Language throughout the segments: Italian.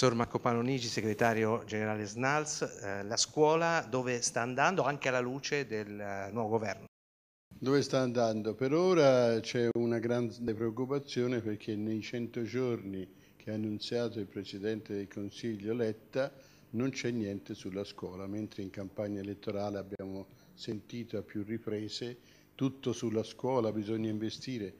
professor Marco Palonigi, segretario generale SNALS, eh, la scuola dove sta andando anche alla luce del eh, nuovo governo? Dove sta andando? Per ora c'è una grande preoccupazione perché nei 100 giorni che ha annunziato il Presidente del Consiglio Letta non c'è niente sulla scuola, mentre in campagna elettorale abbiamo sentito a più riprese tutto sulla scuola, bisogna investire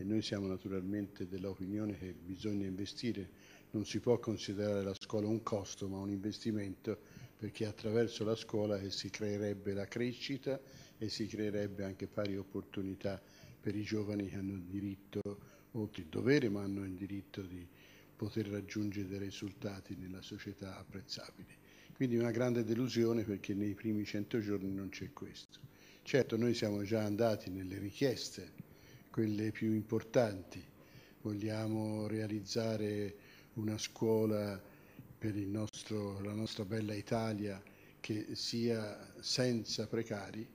e noi siamo naturalmente dell'opinione che bisogna investire, non si può considerare la scuola un costo ma un investimento perché attraverso la scuola eh, si creerebbe la crescita e si creerebbe anche pari opportunità per i giovani che hanno il diritto, oltre il dovere, ma hanno il diritto di poter raggiungere dei risultati nella società apprezzabili. Quindi una grande delusione perché nei primi 100 giorni non c'è questo. Certo noi siamo già andati nelle richieste quelle più importanti. Vogliamo realizzare una scuola per nostro, la nostra bella Italia che sia senza precari,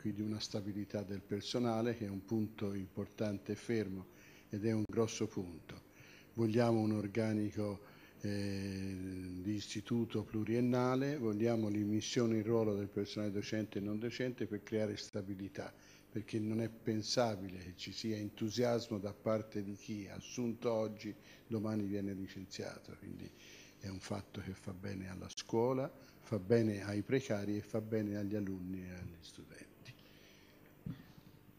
quindi una stabilità del personale che è un punto importante e fermo ed è un grosso punto. Vogliamo un organico eh, di istituto pluriennale, vogliamo l'immissione in ruolo del personale docente e non docente per creare stabilità perché non è pensabile che ci sia entusiasmo da parte di chi assunto oggi domani viene licenziato. Quindi è un fatto che fa bene alla scuola, fa bene ai precari e fa bene agli alunni e agli studenti.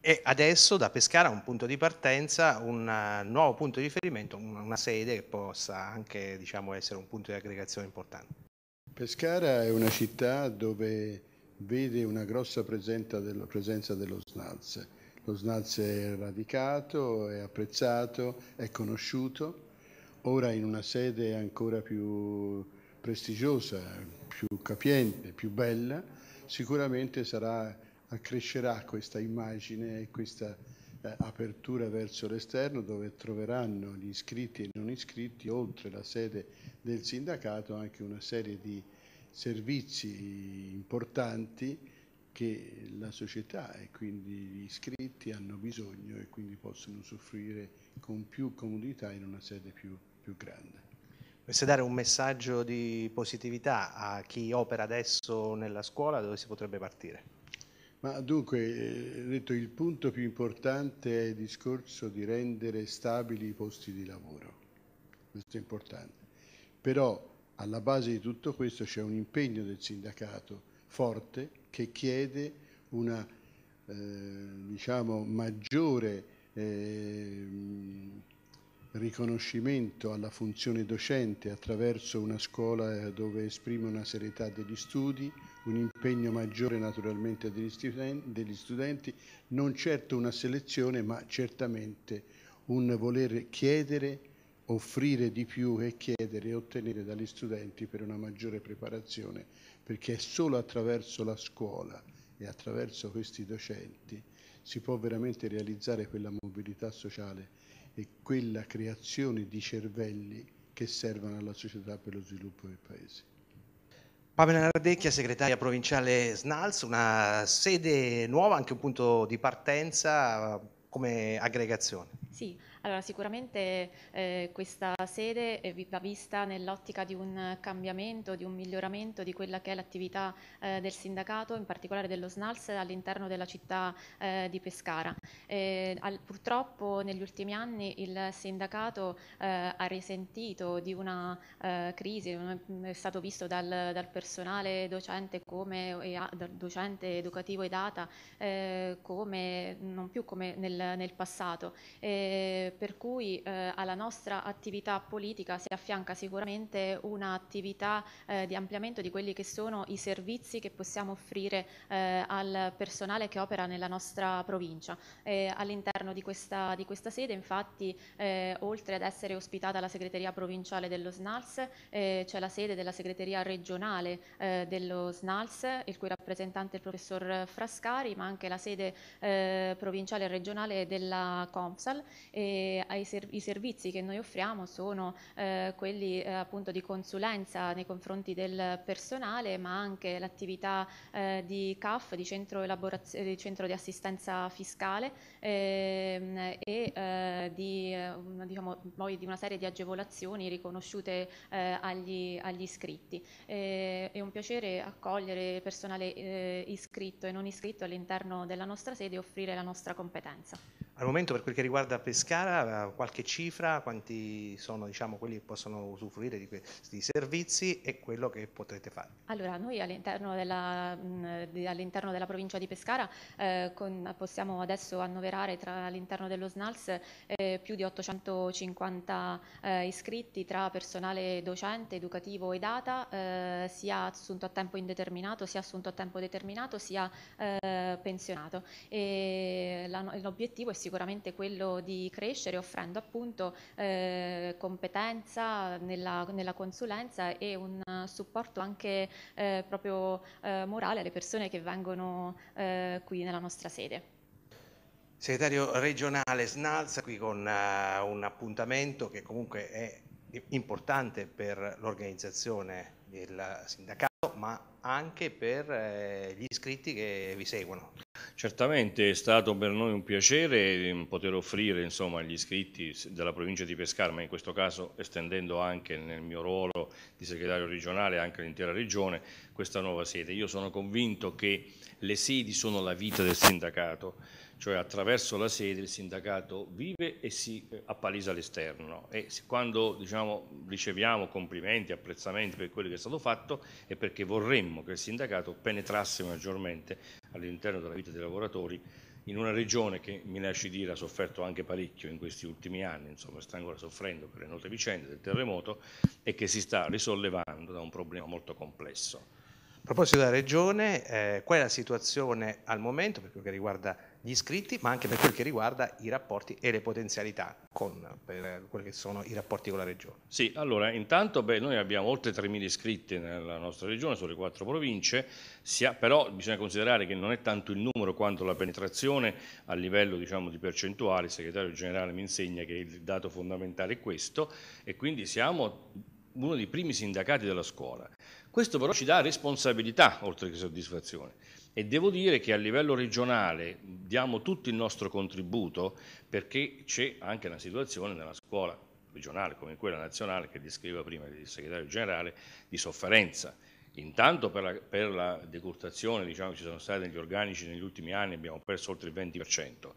E adesso da Pescara un punto di partenza, un eh, nuovo punto di riferimento, una sede che possa anche diciamo, essere un punto di aggregazione importante. Pescara è una città dove vede una grossa presenza dello, presenza dello SNAZ. Lo SNAZ è radicato, è apprezzato, è conosciuto, ora in una sede ancora più prestigiosa, più capiente, più bella, sicuramente sarà, accrescerà questa immagine e questa eh, apertura verso l'esterno dove troveranno gli iscritti e non iscritti, oltre la sede del sindacato, anche una serie di servizi importanti che la società e quindi gli iscritti hanno bisogno e quindi possono soffrire con più comodità in una sede più, più grande. Volesse dare un messaggio di positività a chi opera adesso nella scuola, dove si potrebbe partire? Ma dunque, eh, detto, il punto più importante è il discorso di rendere stabili i posti di lavoro, questo è importante, però alla base di tutto questo c'è un impegno del sindacato forte che chiede una eh, diciamo, maggiore eh, riconoscimento alla funzione docente attraverso una scuola dove esprime una serietà degli studi, un impegno maggiore naturalmente degli studenti, degli studenti non certo una selezione ma certamente un voler chiedere offrire di più e chiedere e ottenere dagli studenti per una maggiore preparazione, perché è solo attraverso la scuola e attraverso questi docenti si può veramente realizzare quella mobilità sociale e quella creazione di cervelli che servono alla società per lo sviluppo del Paese. Pavela Nardecchia, segretaria provinciale SNALS, una sede nuova, anche un punto di partenza come aggregazione. Sì, allora sicuramente eh, questa sede eh, va vista nell'ottica di un cambiamento, di un miglioramento di quella che è l'attività eh, del sindacato, in particolare dello SNALS all'interno della città eh, di Pescara. Eh, al, purtroppo negli ultimi anni il sindacato ha risentito di una crisi, mm, è stato visto dal, dal personale docente, come, docente educativo e data come, non più come nel, nel passato. E, eh, per cui eh, alla nostra attività politica si affianca sicuramente un'attività eh, di ampliamento di quelli che sono i servizi che possiamo offrire eh, al personale che opera nella nostra provincia. Eh, all'interno di questa, di questa, sede infatti oltre ad essere ospitata la segreteria provinciale dello SNALS c'è la sede della segreteria regionale dello SNALS il cui rappresentante rappresentante il professor Frascari, ma anche la sede eh, provinciale e regionale della Compsal e ser i servizi che noi offriamo sono eh, quelli eh, appunto di consulenza nei confronti del personale, ma anche l'attività eh, di CAF, di centro, di centro, di assistenza fiscale ehm, e eh, di, diciamo, di, una serie di agevolazioni riconosciute agli, agli iscritti. Eh, è un piacere accogliere personale eh, iscritto e non iscritto all'interno della nostra sede e offrire la nostra competenza. Al momento per quel che riguarda Pescara, qualche cifra, quanti sono diciamo, quelli che possono usufruire di questi servizi e quello che potrete fare? Allora, noi all'interno della, all'interno della provincia di Pescara eh, con, possiamo adesso annoverare tra, all'interno dello SNALS eh, più di 850 eh, iscritti tra personale docente, educativo e data, eh, sia assunto a tempo indeterminato, sia assunto a tempo determinato, sia eh, pensionato. E l'obiettivo è sicuramente sicuramente quello di crescere offrendo appunto eh, competenza nella, nella, consulenza e un supporto anche eh, proprio eh, morale alle persone che vengono eh, qui nella nostra sede. Segretario regionale Snalza qui con uh, un appuntamento che comunque è importante per l'organizzazione del sindacato ma anche per eh, gli iscritti che vi seguono. Certamente è stato per noi un piacere ehm, poter offrire insomma, agli iscritti della provincia di Pescara, ma in questo caso estendendo anche nel mio ruolo di segretario regionale anche l'intera regione, questa nuova sede. Io sono convinto che le sedi sono la vita del sindacato cioè attraverso la sede il sindacato vive e si eh, appalisa all'esterno e quando diciamo, riceviamo complimenti, apprezzamenti per quello che è stato fatto è perché vorremmo che il sindacato penetrasse maggiormente all'interno della vita dei lavoratori in una regione che, mi lasci dire, ha sofferto anche parecchio in questi ultimi anni, insomma sta ancora soffrendo per le note vicende del terremoto e che si sta risollevando da un problema molto complesso. A proposito della Regione, eh, qual è la situazione al momento per quel che riguarda gli iscritti, ma anche per quel che riguarda i rapporti e le potenzialità con quelli che sono i rapporti con la Regione? Sì, allora intanto beh, noi abbiamo oltre 3.000 iscritti nella nostra Regione, sulle quattro province, ha, però bisogna considerare che non è tanto il numero quanto la penetrazione a livello diciamo, di percentuale, il segretario generale mi insegna che il dato fondamentale è questo e quindi siamo uno dei primi sindacati della scuola. Questo però ci dà responsabilità oltre che soddisfazione e devo dire che a livello regionale diamo tutto il nostro contributo perché c'è anche una situazione nella scuola regionale come quella nazionale che descriveva prima il segretario generale di sofferenza. Intanto per la, per la decurtazione diciamo, che ci sono stati negli organici negli ultimi anni abbiamo perso oltre il 20%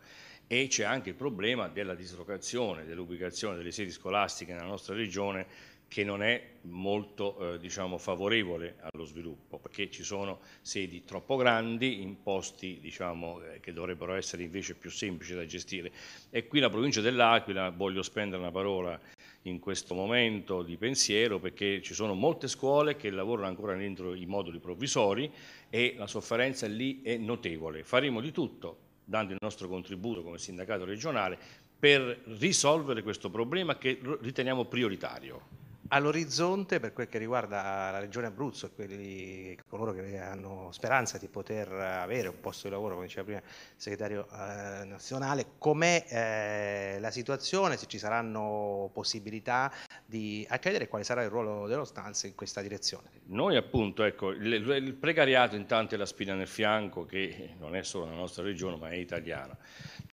e c'è anche il problema della dislocazione, dell'ubicazione delle sedi scolastiche nella nostra regione che non è molto eh, diciamo, favorevole allo sviluppo, perché ci sono sedi troppo grandi in posti diciamo, eh, che dovrebbero essere invece più semplici da gestire. E qui la provincia dell'Aquila, voglio spendere una parola in questo momento di pensiero, perché ci sono molte scuole che lavorano ancora dentro i moduli provvisori e la sofferenza lì è notevole. Faremo di tutto, dando il nostro contributo come sindacato regionale, per risolvere questo problema che riteniamo prioritario. All'orizzonte, per quel che riguarda la regione Abruzzo e quelli, coloro che hanno speranza di poter avere un posto di lavoro, come diceva prima il segretario eh, nazionale, com'è eh, la situazione, se ci saranno possibilità di accedere e quale sarà il ruolo dello Stanz in questa direzione? Noi appunto, ecco, il, il precariato intanto è la spina nel fianco che non è solo nella nostra regione ma è italiana.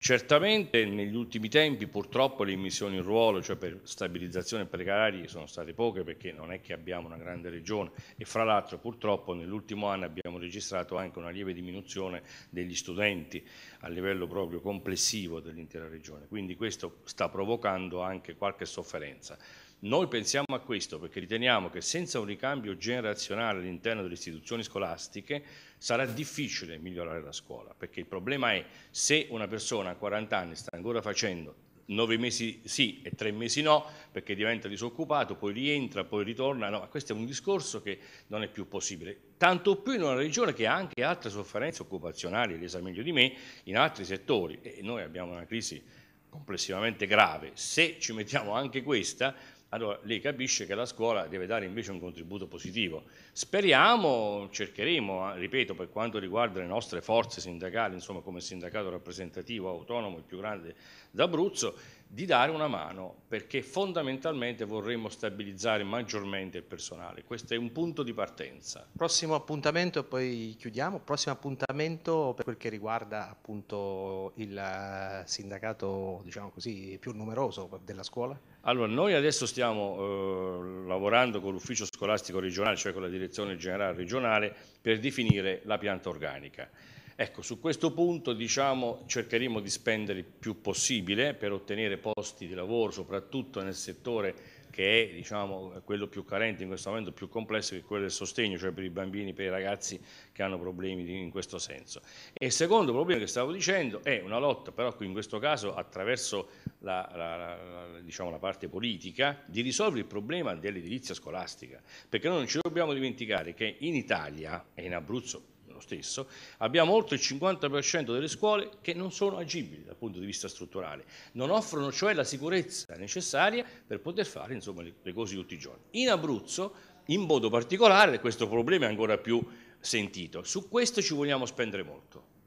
Certamente negli ultimi tempi purtroppo le immissioni in ruolo, cioè per stabilizzazione precari, sono state poche perché non è che abbiamo una grande regione e fra l'altro purtroppo nell'ultimo anno abbiamo registrato anche una lieve diminuzione degli studenti a livello proprio complessivo dell'intera regione, quindi questo sta provocando anche qualche sofferenza. Noi pensiamo a questo perché riteniamo che senza un ricambio generazionale all'interno delle istituzioni scolastiche sarà difficile migliorare la scuola, perché il problema è se una persona a 40 anni sta ancora facendo 9 mesi sì e 3 mesi no, perché diventa disoccupato, poi rientra, poi ritorna, no, questo è un discorso che non è più possibile. Tanto più in una regione che ha anche altre sofferenze occupazionali, le sa meglio di me, in altri settori e noi abbiamo una crisi complessivamente grave. Se ci mettiamo anche questa, allora lei capisce che la scuola deve dare invece un contributo positivo. Speriamo, cercheremo, eh, ripeto, per quanto riguarda le nostre forze sindacali, insomma come sindacato rappresentativo autonomo il più grande d'Abruzzo, di dare una mano perché fondamentalmente vorremmo stabilizzare maggiormente il personale. Questo è un punto di partenza. Prossimo appuntamento, poi chiudiamo, prossimo appuntamento per quel che riguarda appunto il eh, sindacato diciamo così, più numeroso della scuola? Allora, noi adesso stiamo eh, lavorando con l'ufficio scolastico regionale, cioè con la direzione generale regionale, per definire la pianta organica. Ecco, su questo punto diciamo, cercheremo di spendere il più possibile per ottenere posti di lavoro, soprattutto nel settore che è diciamo, quello più carente in questo momento, più complesso, che è quello del sostegno, cioè per i bambini, per i ragazzi che hanno problemi in questo senso. E il secondo problema che stavo dicendo è una lotta, però in questo caso attraverso la, la, la, diciamo, la parte politica, di risolvere il problema dell'edilizia scolastica, perché noi non ci dobbiamo dimenticare che in Italia e in Abruzzo stesso, abbiamo oltre il 50% delle scuole che non sono agibili dal punto di vista strutturale, non offrono cioè la sicurezza necessaria per poter fare insomma, le cose di tutti i giorni. In Abruzzo, in modo particolare, questo problema è ancora più sentito. Su questo ci vogliamo spendere molto.